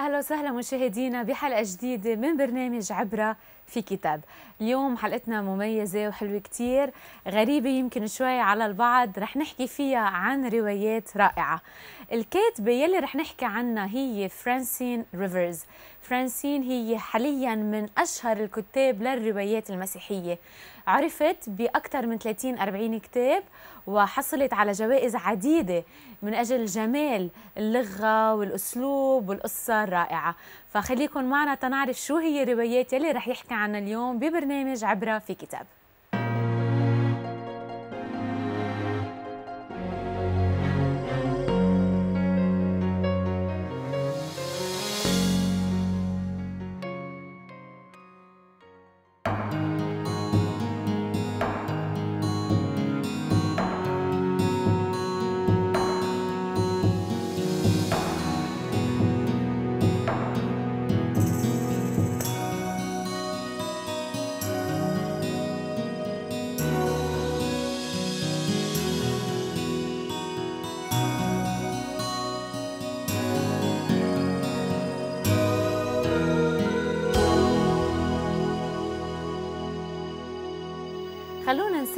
اهلا وسهلا مشاهدينا بحلقه جديده من برنامج عبره في كتاب اليوم حلقتنا مميزه وحلوه كتير غريبه يمكن شوي على البعض رح نحكي فيها عن روايات رائعه الكاتبه يلي رح نحكي عنها هي فرانسين ريفرز فرانسين هي حاليا من أشهر الكتاب للروايات المسيحية عرفت بأكثر من 30-40 كتاب وحصلت على جوائز عديدة من أجل جمال اللغة والأسلوب والقصة الرائعة فخليكن معنا تنعرف شو هي الروايات اللي رح يحكي عنها اليوم ببرنامج عبرة في كتاب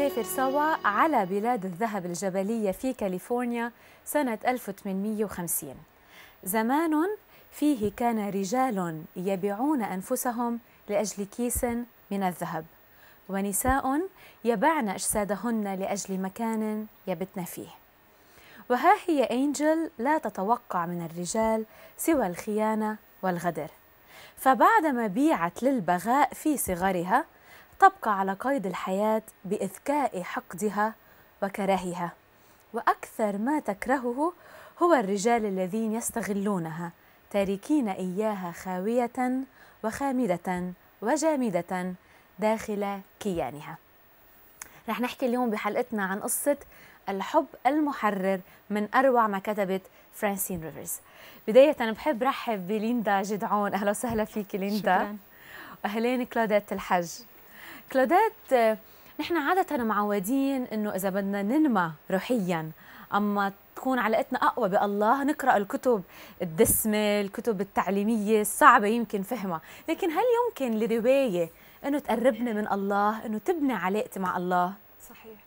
نسافر سوا على بلاد الذهب الجبلية في كاليفورنيا سنة 1850 زمان فيه كان رجال يبيعون أنفسهم لأجل كيس من الذهب ونساء يبعن أجسادهن لأجل مكان يبتن فيه وها هي أنجل لا تتوقع من الرجال سوى الخيانة والغدر فبعدما بيعت للبغاء في صغرها تبقى على قيد الحياة بإذكاء حقدها وكرهها وأكثر ما تكرهه هو الرجال الذين يستغلونها تاركين إياها خاوية وخامدة وجامدة داخل كيانها رح نحكي اليوم بحلقتنا عن قصة الحب المحرر من أروع ما كتبت فرانسين ريفرز بداية بحب رحب بليندا جدعون أهلا وسهلا فيك ليندا شكرا. وأهلين كلاودات الحج كلودات نحن عادة معودين انه اذا بدنا ننمى روحيا اما تكون علاقتنا اقوى بالله نقرا الكتب الدسمه، الكتب التعليميه الصعبه يمكن فهمها، لكن هل يمكن لروايه انه تقربنا من الله، انه تبني علاقتي مع الله؟ صحيح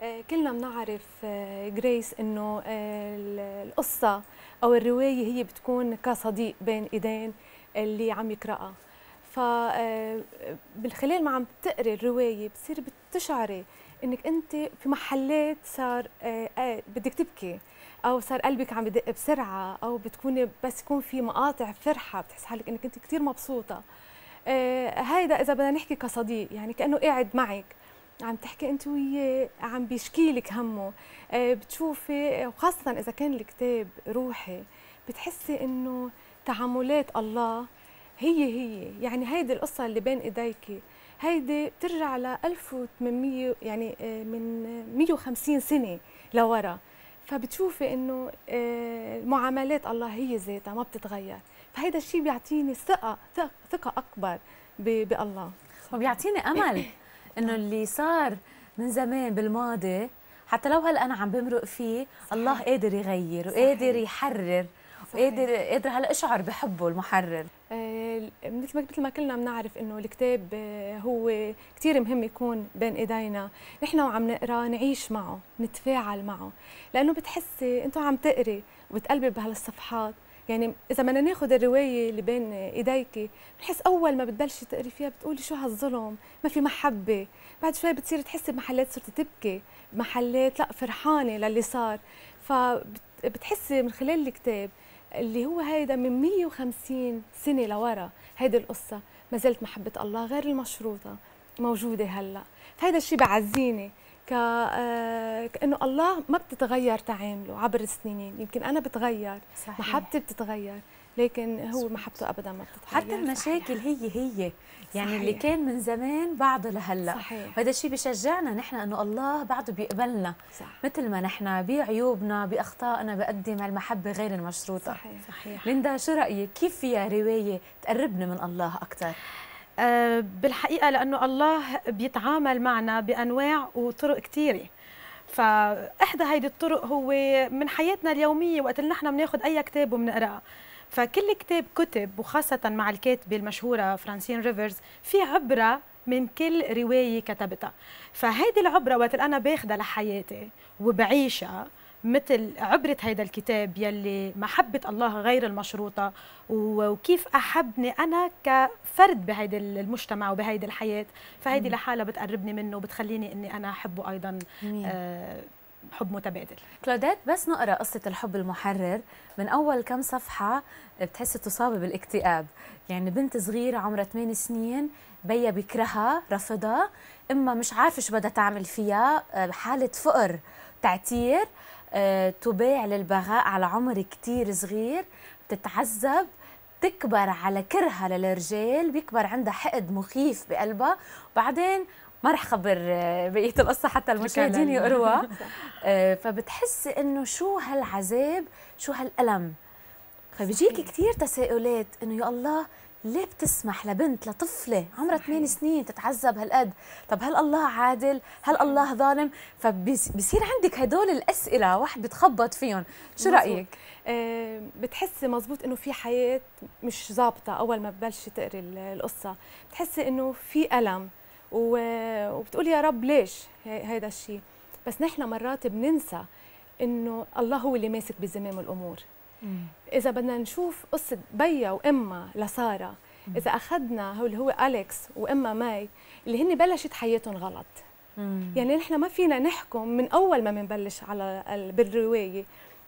آه، كلنا بنعرف آه، جريس انه آه، القصه او الروايه هي بتكون كصديق بين ايدين اللي عم يقراها فمن آه، بالخلال ما عم تقري الروايه بتصير بتشعري انك انت في محلات صار آه، آه، بدك تبكي او صار قلبك عم يدق بسرعه او بتكوني بس يكون في مقاطع فرحه بتحس حالك انك انت كثير مبسوطه هيدا اذا بدنا نحكي كصديق يعني كانه قاعد معك عم تحكي انت وياه عم بيشكي لك همه بتشوفي وخاصه اذا كان الكتاب روحي بتحسي انه تعاملات الله هي هي يعني هيدي القصة اللي بين إيديكي هيدي بترجع ل 1800 يعني آه، من 150 سنة لورا فبتشوفي انه المعاملات آه، الله هي ذاتها ما بتتغير فهيدا الشيء بيعطيني ثقه ثقه اكبر بالله وبيعطيني امل انه اللي صار من زمان بالماضي حتى لو هلا انا عم بمرق فيه صحيح. الله قادر يغير وقادر يحرر وقادر قادر هلا اشعر بحبه المحرر مثل ما مثل ما كلنا بنعرف انه الكتاب آه، هو كثير مهم يكون بين ايدينا، نحن وعم نقرا نعيش معه، نتفاعل معه، لانه بتحسي انت عم تقري وبتقلبي بهالصفحات، يعني اذا بدنا ناخذ الروايه اللي بين ايديك بتحس اول ما بتبلشي تقري فيها بتقولي شو هالظلم ما في محبه بعد شوي بتصير تحسي بمحلات صرت تبكي بمحلات لا فرحانه للي صار فبتحسي من خلال الكتاب اللي هو هيدا من 150 سنه لورا هيدي القصه ما زالت محبه الله غير المشروطه موجوده هلا هذا الشيء بعزيني ك آه، كانه الله ما بتتغير تعامله عبر السنين يمكن انا بتغير صحيح. محبتي بتتغير لكن هو محبته ابدا ما بتتغير حتى المشاكل هي هي يعني صحيح. اللي كان من زمان بعده لهلا صحيح. هذا الشيء بشجعنا نحن انه الله بعده بيقبلنا صح. مثل ما نحن بعيوبنا باخطائنا بقدم المحبه غير المشروطه صحيح. صحيح ليندا شو رايك كيف فيها روايه تقربنا من الله اكثر أه بالحقيقه لانه الله بيتعامل معنا بانواع وطرق كثيره فاحدى هيدي الطرق هو من حياتنا اليوميه وقت اللي نحن بناخذ اي كتاب وبنقراه فكل كتاب كتب وخاصة مع الكاتبة المشهورة فرانسين ريفرز في عبرة من كل رواية كتبتها فهيدي العبرة وقت أنا باخدها لحياتي وبعيشها مثل عبرة هيدا الكتاب يلي محبة الله غير المشروطة وكيف أحبني أنا كفرد بهيدا المجتمع وبهيدي الحياة فهيدي لحالها بتقربني منه وبتخليني أني أنا أحبه أيضا آه حب متبادل كلاودات بس نقرا قصه الحب المحرر من اول كم صفحه بتحسي تصاب بالاكتئاب يعني بنت صغيره عمرها 8 سنين بيا بكرهها رفضها اما مش عارفه شو بدها تعمل فيها آه، حاله فقر تعتير آه، تباع للبغاء على عمر كتير صغير بتتعذب تكبر على كرهها للرجال بيكبر عندها حقد مخيف بقلبها وبعدين ما رح خبر بقيه القصه حتى المشاهدين يقروها آه، فبتحسي انه شو هالعذاب شو هالالم فبيجيك كثير تساؤلات انه يا الله ليه بتسمح لبنت لطفله عمرها 8 سنين تتعذب هالقد طب هل الله عادل هل الله ظالم فبصير عندك هدول الاسئله واحد بتخبط فيهم شو مزبوط. رايك آه بتحسي مزبوط انه في حياه مش ظابطه اول ما ببلش تقري القصه بتحسي انه في الم وبتقول يا رب ليش هذا الشيء بس نحن مرات بننسى انه الله هو اللي ماسك بزمام الامور مم. اذا بدنا نشوف قصه بيا وامها لساره مم. اذا اخذنا هو اللي هو اليكس واما ماي اللي هن بلشت حياتهم غلط مم. يعني نحن ما فينا نحكم من اول ما بنبلش على بالروايه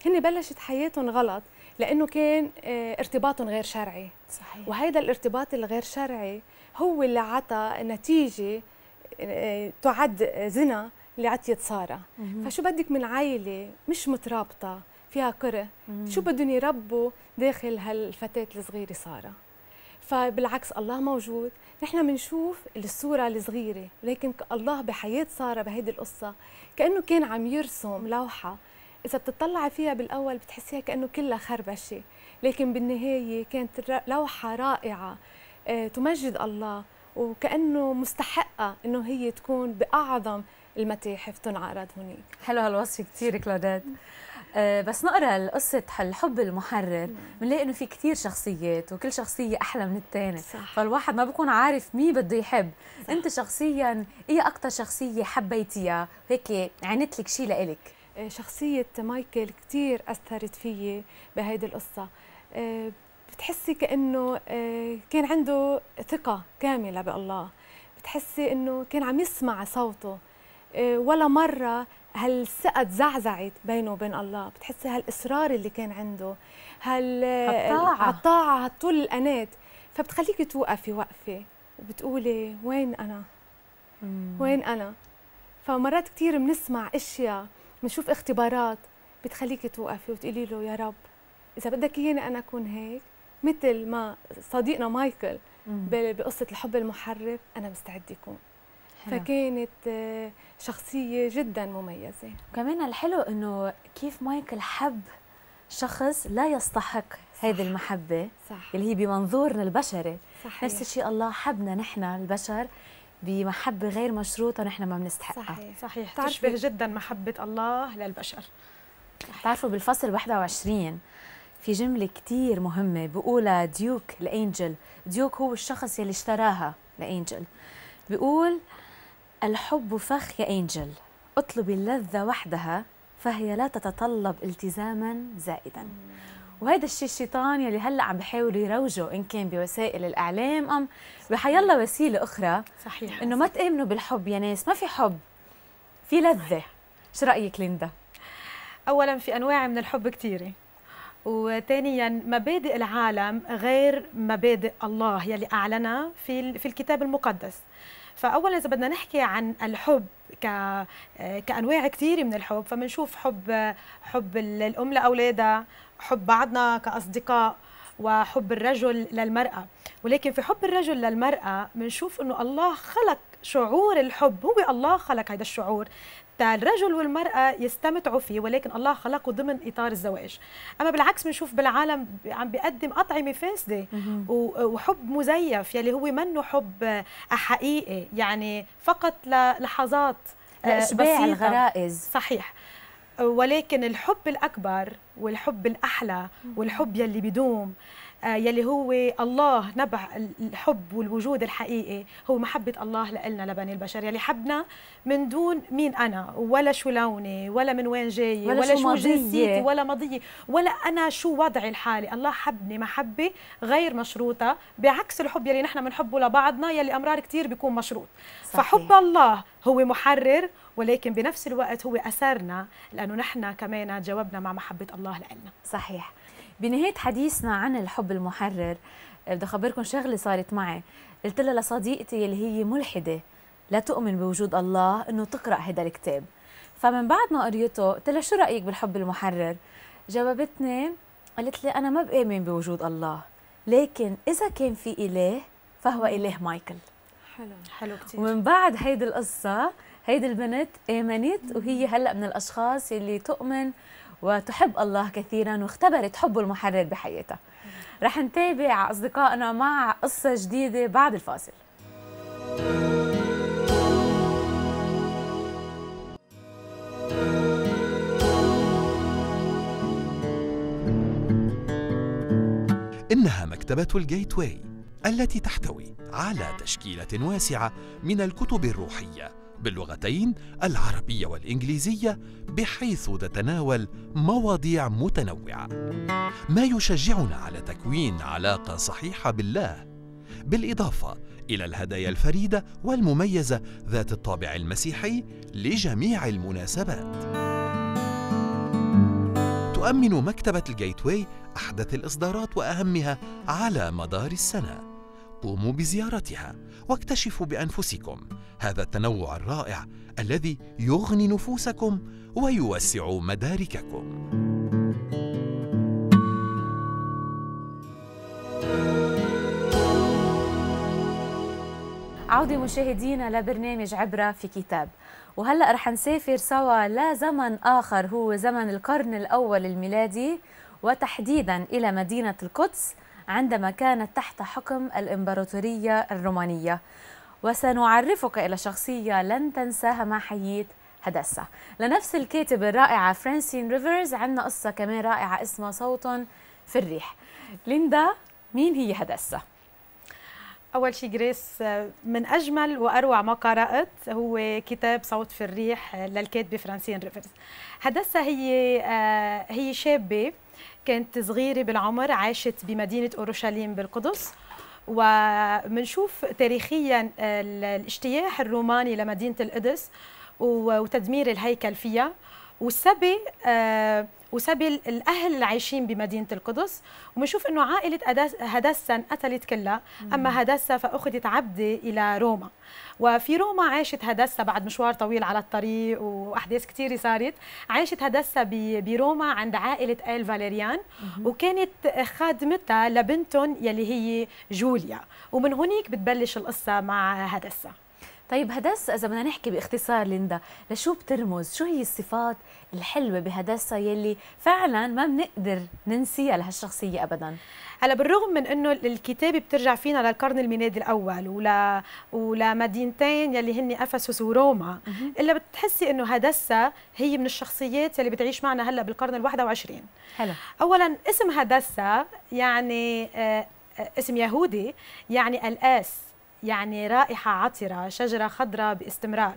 هن بلشت حياتهم غلط لانه كان آه، ارتباطهم غير شرعي صحيح وهذا الارتباط الغير شرعي هو اللي عطى نتيجه آه، تعد زنا لعطيه ساره فشو بدك من عائله مش مترابطه فيها كره شو بدهم يربوا داخل هالفتاه الصغيره ساره فبالعكس الله موجود نحن بنشوف الصورة الصغيرة لكن الله بحياة سارة بهيدي القصة كأنه كان عم يرسم لوحة إذا بتطلعي فيها بالأول بتحسيها كأنه كلها خربشة لكن بالنهاية كانت لوحة رائعة آه، تمجد الله وكأنه مستحقة أنه هي تكون بأعظم المتاحف تنعرض هناك حلو هالوصف كثير كلودات آه، بس نقرا قصة الحب المحرر بنلاقي انه في كثير شخصيات وكل شخصية احلى من الثانية فالواحد ما بكون عارف مين بده يحب صح. انت شخصيا ايه اكثر شخصية حبيتيها هيك عنت لك شيء لإلك آه، شخصية مايكل كثير أثرت فيي بهيدي القصة بتحسي كانه آه، كان عنده ثقه كامله بالله بتحسي انه كان عم يسمع صوته آه، ولا مره هالثقه تزعزعت بينه وبين الله بتحسي هالاصرار اللي كان عنده هال الطاعه طول الانات فبتخليكي توقفي وقفه وبتقولي وين انا مم. وين انا فمرات كثير بنسمع اشياء بنشوف اختبارات بتخليكي توقفي وتقولي له يا رب اذا بدك اياني انا اكون هيك مثل ما صديقنا مايكل بقصه الحب المحرر انا مستعد يكون فكانت آه، شخصيه جدا مميزه وكمان الحلو انه كيف مايكل حب شخص لا يستحق هذه المحبه صح. اللي هي بمنظورنا البشري صحيح. نفس الشيء الله حبنا نحن البشر بمحبه غير مشروطه نحن ما بنستحقها صحيح, صحيح. تشبه جدا محبه الله للبشر بتعرفوا بالفصل 21 في جملة كتير مهمة بقولها ديوك لأنجل ديوك هو الشخص يلي اشتراها لأنجل بيقول الحب فخ يا أنجل اطلبي اللذة وحدها فهي لا تتطلب التزاما زائدا وهذا الشيء الشيطان يلي هلا عم بحاول يروجه ان كان بوسائل الاعلام ام بحيلا وسيله اخرى صحيح انه ما تامنوا بالحب يا ناس ما في حب في لذه شو رايك ليندا اولا في انواع من الحب كثيره وثانيا مبادئ العالم غير مبادئ الله يلي اعلنها في في الكتاب المقدس فاولا اذا بدنا نحكي عن الحب ك كانواع كثيره من الحب فبنشوف حب حب الام لاولادها حب بعضنا كاصدقاء وحب الرجل للمراه ولكن في حب الرجل للمراه بنشوف انه الله خلق شعور الحب هو الله خلق هذا الشعور الرجل والمرأة يستمتعوا فيه ولكن الله خلقه ضمن إطار الزواج أما بالعكس بنشوف بالعالم عم بيقدم أطعمة فاسدة وحب مزيف يلي هو منه حب حقيقي يعني فقط للحظات آه، لإشباع الغرائز صحيح ولكن الحب الأكبر والحب الأحلى والحب يلي بدوم آه، يلي هو الله نبع الحب والوجود الحقيقي هو محبة الله لنا لبني البشر يلي حبنا من دون مين أنا ولا شو لوني ولا من وين جاي ولا, ولا شو, شو جنسيتي ولا ماضية ولا أنا شو وضعي الحالي الله حبني محبة غير مشروطة بعكس الحب يلي نحن بنحبه لبعضنا يلي أمرار كتير بيكون مشروط صحيح. فحب الله هو محرر ولكن بنفس الوقت هو أثرنا لأنه نحن كمان جاوبنا مع محبة الله لنا صحيح بنهايه حديثنا عن الحب المحرر بدي اخبركم شغله صارت معي قلت لها لصديقتي اللي هي ملحده لا تؤمن بوجود الله انه تقرا هذا الكتاب فمن بعد ما قريته قلت لها شو رايك بالحب المحرر جاوبتني قالت لي انا ما بامن بوجود الله لكن اذا كان في اله فهو اله مايكل حلو حلو كتير ومن بعد هيدي القصه هيدي البنت آمنت وهي هلأ من الأشخاص اللي تؤمن وتحب الله كثيرا واختبرت حبه المحرر بحياتها رح نتابع أصدقائنا مع قصة جديدة بعد الفاصل إنها مكتبة الجيت واي التي تحتوي على تشكيلة واسعة من الكتب الروحية باللغتين العربية والإنجليزية بحيث تتناول مواضيع متنوعة ما يشجعنا على تكوين علاقة صحيحة بالله بالإضافة إلى الهدايا الفريدة والمميزة ذات الطابع المسيحي لجميع المناسبات تؤمن مكتبة الجيتواي أحدث الإصدارات وأهمها على مدار السنة قوموا بزيارتها واكتشفوا بانفسكم هذا التنوع الرائع الذي يغني نفوسكم ويوسع مدارككم عودة مشاهدينا لبرنامج عبرة في كتاب وهلأ رح نسافر سوا لزمن آخر هو زمن القرن الأول الميلادي وتحديدا إلى مدينة القدس عندما كانت تحت حكم الإمبراطورية الرومانية وسنعرفك إلى شخصية لن تنساها مع حييت هدسة لنفس الكاتبة الرائعة فرانسين ريفرز عندنا قصة كمان رائعة اسمها صوت في الريح ليندا مين هي هدسة؟ أول شيء جريس من أجمل وأروع ما قرأت هو كتاب صوت في الريح للكاتبة فرانسين ريفرز هدسة هي آه، هي شابة كانت صغيرة بالعمر عاشت بمدينة أورشليم بالقدس ومنشوف تاريخيا الاجتياح الروماني لمدينة القدس وتدمير الهيكل فيها وسبي آه وسبي الاهل اللي عايشين بمدينه القدس وبنشوف انه عائله هدسه انقتلت كلها اما هدسه فاخذت عبده الى روما وفي روما عاشت هدسه بعد مشوار طويل على الطريق واحداث كثيره صارت عاشت هدسه بروما عند عائله ال فاليريان وكانت خادمتها لبنتهم يلي هي جوليا ومن هنيك بتبلش القصه مع هدسه طيب هدس اذا بدنا نحكي باختصار ليندا لشو بترمز شو هي الصفات الحلوه بهدسة يلي فعلا ما بنقدر ننسيها لهالشخصيه ابدا هلا بالرغم من انه الكتابه بترجع فينا للقرن الميلادي الاول ولا ولمدينتين يلي هن افسس وروما الا بتحسي انه هدسه هي من الشخصيات يلي بتعيش معنا هلا بالقرن ال21 حلو اولا اسم هدسه يعني آه، آه، اسم يهودي يعني الاس يعني رائحة عطرة شجرة خضراء باستمرار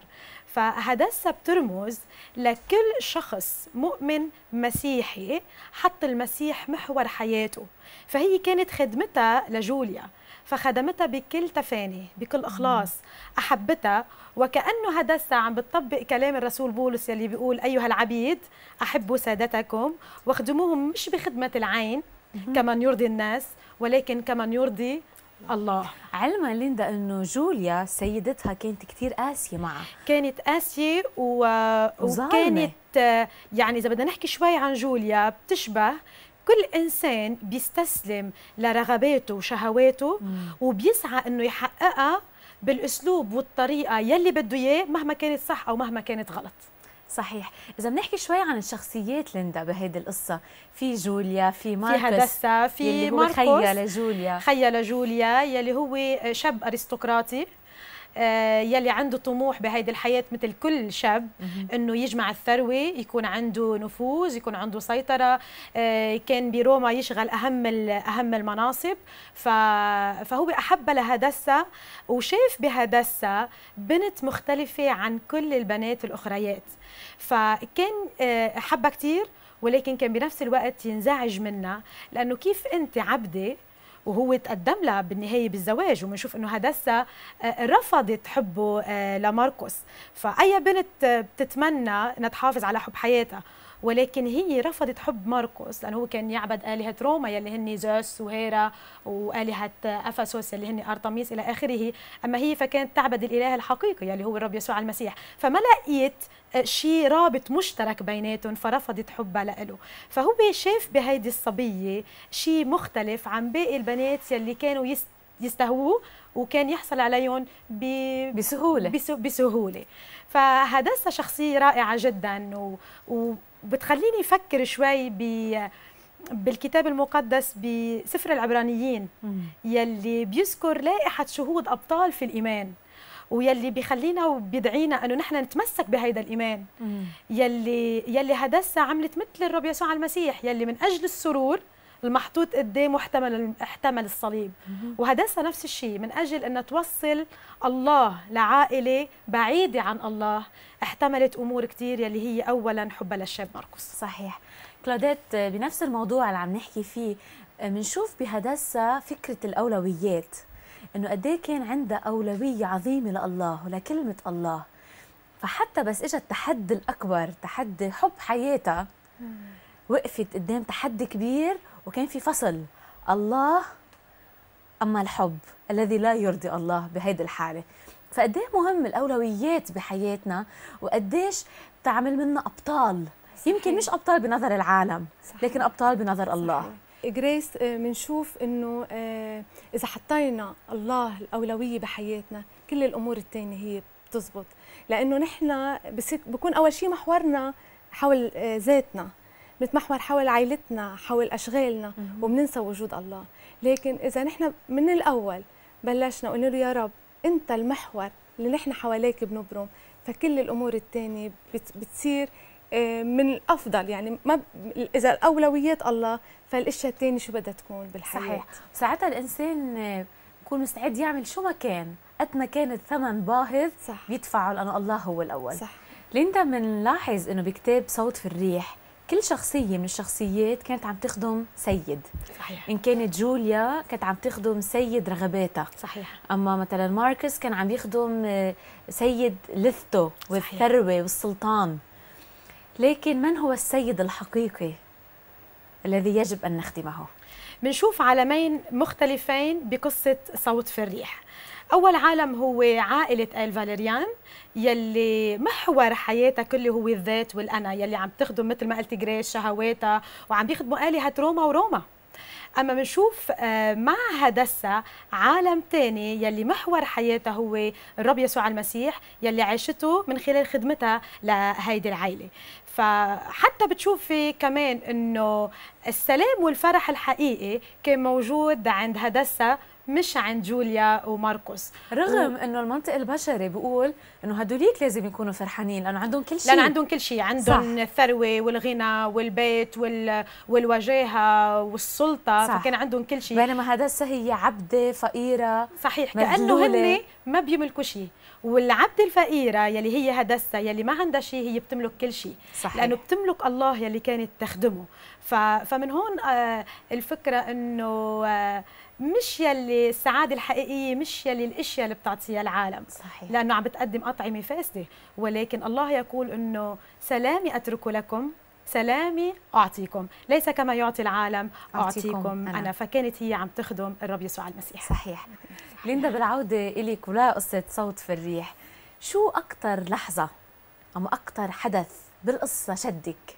فهدسة بترمز لكل شخص مؤمن مسيحي حط المسيح محور حياته فهي كانت خدمتها لجوليا فخدمتها بكل تفاني بكل اخلاص احبتها وكانه هدسة عم بتطبق كلام الرسول بولس يلي بيقول ايها العبيد احبوا سادتكم واخدموهم مش بخدمه العين كمن يرضي الناس ولكن كمن يرضي الله علما ليندا انه جوليا سيدتها كانت كثير قاسيه معها كانت قاسيه و... وكانت آه، يعني اذا بدنا نحكي شوي عن جوليا بتشبه كل انسان بيستسلم لرغباته وشهواته مم. وبيسعى انه يحققها بالاسلوب والطريقه يلي بده اياه مهما كانت صح او مهما كانت غلط صحيح اذا بنحكي شوي عن الشخصيات ليندا بهيدي القصه في جوليا في ماركوس في هدسة في ماركوس خيا لجوليا خيا لجوليا يلي هو شاب ارستقراطي آه، يلي عنده طموح بهيدي الحياه مثل كل شاب انه يجمع الثروه يكون عنده نفوذ يكون عنده سيطره آه، كان بروما يشغل اهم اهم المناصب فهو احب لهدسه وشاف بهدسه بنت مختلفه عن كل البنات الاخريات فكان آه، حبها كثير ولكن كان بنفس الوقت ينزعج منها لانه كيف انت عبده وهو تقدم لها بالنهاية بالزواج وبنشوف أنه هدسة آه، رفضت حبه آه، لماركوس فأي بنت بتتمنى أنها تحافظ على حب حياتها ولكن هي رفضت حب ماركوس لأنه هو كان يعبد آلهة روما يلي هن زوس وهيرا وآلهة أفسوس اللي هن أرطميس إلى آخره أما هي فكانت تعبد الإله الحقيقي يلي هو الرب يسوع المسيح فما لقيت شيء رابط مشترك بيناتهم فرفضت حبها له فهو شاف بهيدي الصبية شيء مختلف عن باقي البنات يلي كانوا يست يستهووه وكان يحصل عليهم ب... بسهولة بسهولة فهدسة شخصية رائعة جدا و... و... بتخليني افكر شوي ب بالكتاب المقدس بسفر العبرانيين يلي بيذكر لائحة شهود أبطال في الإيمان ويلي بيخلينا وبيدعينا انه نحن نتمسك بهيدا الايمان يلي يلي هدسه عملت مثل الرب يسوع المسيح يلي من اجل السرور المحطوط قدامه احتمل احتمل الصليب وهدسه نفس الشيء من اجل ان توصل الله لعائله بعيده عن الله احتملت امور كثير يلي هي اولا حبها للشاب ماركوس صحيح كلاديت آه، بنفس الموضوع اللي عم نحكي فيه بنشوف آه، بهدسه فكره الاولويات انه قد إيه كان عندها اولويه عظيمه لله ولكلمه الله فحتى بس اجى التحدي الاكبر تحدي حب حياتها وقفت قدام تحدي كبير وكان في فصل الله أما الحب الذي لا يرضي الله بهيدي الحالة فقد إيه مهم الأولويات بحياتنا وقديش تعمل منا أبطال صحيح. يمكن مش أبطال بنظر العالم صحيح. لكن أبطال بنظر الله إيه جريس بنشوف إيه انه اذا حطينا الله الاولويه بحياتنا كل الامور الثانيه هي بتزبط لانه نحن بكون اول شيء محورنا حول ذاتنا بنتمحور حول عائلتنا حول أشغالنا وبننسى وجود الله لكن إذا نحن من الأول بلشنا قلنا له يا رب أنت المحور اللي نحن حواليك بنبرم فكل الأمور الثانية بتصير آه، من الافضل يعني ما ب... اذا الاولويات الله فالاشياء الثانيه شو بدها تكون بالحياه صحيح ساعتها الانسان آه، بكون مستعد يعمل شو ما كان قد ما كان الثمن باهظ بيدفعه لانه الله هو الاول صح لانت بنلاحظ انه بكتاب صوت في الريح كل شخصية من الشخصيات كانت عم تخدم سيد صحيح إن كانت جوليا كانت عم تخدم سيد رغباتها صحيح أما مثلا ماركس كان عم يخدم آه، سيد لثته والثروة والسلطان لكن من هو السيد الحقيقي الذي يجب أن نخدمه؟ بنشوف عالمين مختلفين بقصة صوت في الريح اول عالم هو عائله ال فاليريان يلي محور حياتها كله هو الذات والانا يلي عم تخدم مثل ما قلتي جريش شهواتها وعم بيخدموا آلهة روما وروما اما بنشوف آه، مع هدسة عالم تاني يلي محور حياتها هو الرب يسوع المسيح يلي عاشته من خلال خدمتها لهيدي العائله فحتى بتشوفي كمان انه السلام والفرح الحقيقي كان موجود عند هدسة مش عند جوليا وماركوس رغم و... انه المنطق البشري بيقول انه هدوليك لازم يكونوا فرحانين لانه عندهم كل شيء لانه عندهم كل شيء عندهم صح. الثروه والغنى والبيت وال... والوجاهه والسلطه صح. فكان عندهم كل شيء بينما هذا هي عبده فقيره صحيح كانه هن ما بيملكوا شيء والعبد الفقيره يلي هي هدسة يلي ما عندها شيء هي بتملك كل شيء صحيح. لانه بتملك الله يلي كانت تخدمه فمن هون آه، الفكره انه آه، مش يلي السعاده الحقيقيه مش يلي الاشياء اللي بتعطيها العالم صحيح لانه عم بتقدم اطعمه فاسده ولكن الله يقول انه سلامي اترك لكم سلامي أعطيكم ليس كما يعطي العالم أعطيكم, أنا. أنا فكانت هي عم تخدم الرب يسوع المسيح صحيح ليندا بالعودة إلي كلها قصة صوت في الريح شو أكثر لحظة أم أكثر حدث بالقصة شدك؟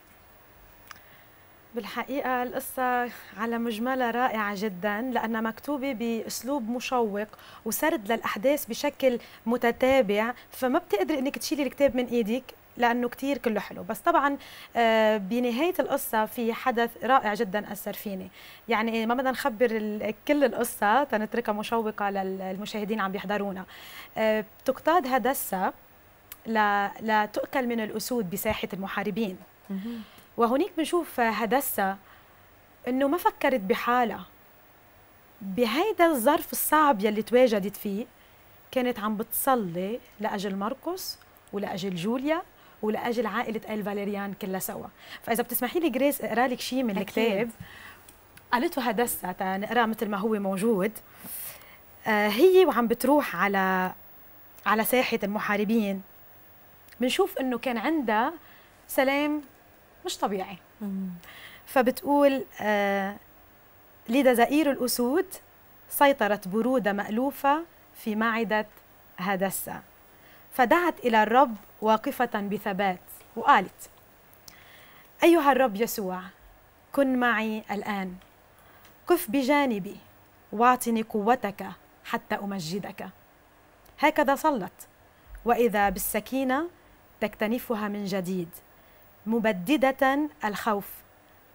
بالحقيقة القصة على مجملها رائعة جدا لأنها مكتوبة بأسلوب مشوق وسرد للأحداث بشكل متتابع فما بتقدري أنك تشيلي الكتاب من إيديك لانه كثير كله حلو بس طبعا آه، بنهايه القصه في حدث رائع جدا اثر فيني يعني ما بدنا نخبر كل القصه تنتركها مشوقه للمشاهدين عم بيحضرونا بتقتاد آه، هدسه لا تؤكل من الاسود بساحه المحاربين وهنيك بنشوف هدسه انه ما فكرت بحالها بهيدا الظرف الصعب يلي تواجدت فيه كانت عم بتصلي لاجل ماركوس ولاجل جوليا ولاجل عائله ال فاليريان كلها سوا فاذا بتسمحي لي جريس اقرا لك شيء من الكتاب قالته هدسة نقراه مثل ما هو موجود آه، هي وعم بتروح على على ساحة المحاربين بنشوف انه كان عندها سلام مش طبيعي فبتقول آه، لدى زئير الأسود سيطرت برودة مألوفة في معدة هدسة فدعت إلى الرب واقفة بثبات وقالت أيها الرب يسوع كن معي الآن قف بجانبي واعطني قوتك حتى أمجدك هكذا صلت وإذا بالسكينة تكتنفها من جديد مبددة الخوف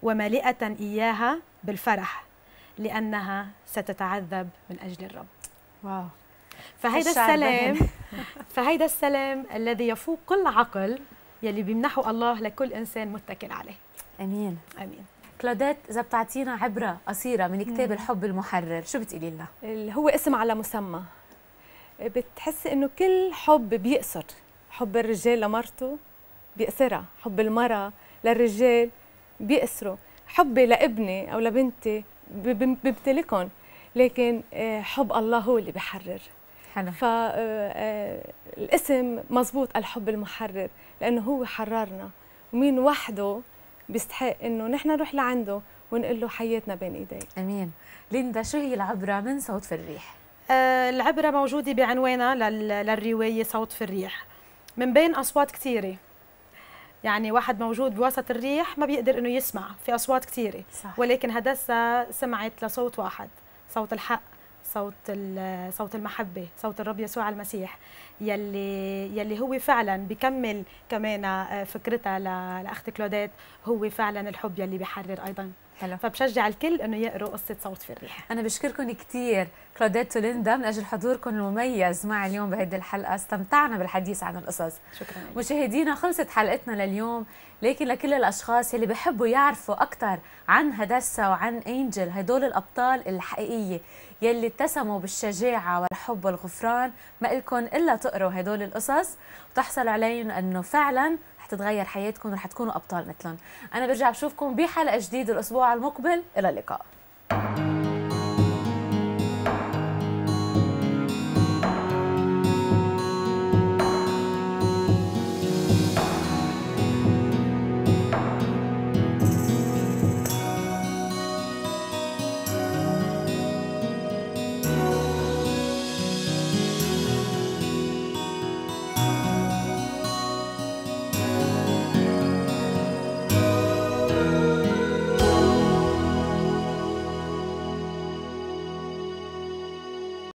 ومليئة إياها بالفرح لأنها ستتعذب من أجل الرب واو فهيدا السلام فهيدا السلام الذي يفوق كل عقل يلي بيمنحه الله لكل انسان متكل عليه امين امين كلوديت اذا بتعطينا عبره قصيره من كتاب الحب المحرر شو بتقولي لنا هو اسم على مسمى بتحسي انه كل حب بيقصر حب الرجال لمرته بيقصرها حب المراه للرجال بيقصره حبي لابني او لبنتي بمتلكهم لكن آه، حب الله هو اللي بيحرر حلو فالاسم آه، آه، مزبوط الحب المحرر لانه هو حررنا ومين وحده بيستحق انه نحن نروح لعنده ونقول له حياتنا بين ايديك امين ليندا شو هي العبره من صوت في الريح آه العبره موجوده بعنوانها للروايه صوت في الريح من بين اصوات كثيره يعني واحد موجود بوسط الريح ما بيقدر انه يسمع في اصوات كثيره ولكن هدسه سمعت لصوت واحد صوت الحق صوت صوت المحبه صوت الرب يسوع المسيح يلي يلي هو فعلا بكمل كمان آه، فكرتها لاخت كلوديت هو فعلا الحب يلي بحرر ايضا حلو فبشجع الكل انه يقروا قصه صوت في الريح انا بشكركم كثير كلوديت وليندا من اجل حضوركم المميز معي اليوم بهيدي الحلقه استمتعنا بالحديث عن القصص شكرا مشاهدينا خلصت حلقتنا لليوم لكن لكل الاشخاص اللي بحبوا يعرفوا اكثر عن هدسه وعن انجل هدول الابطال الحقيقيه يلي اتسموا بالشجاعة والحب والغفران ما إلكم إلا تقروا هدول القصص وتحصلوا عليهم أنه فعلا رح تتغير حياتكم ورح تكونوا أبطال مثلهم أنا برجع بشوفكم بحلقة جديدة الأسبوع المقبل إلى اللقاء thank you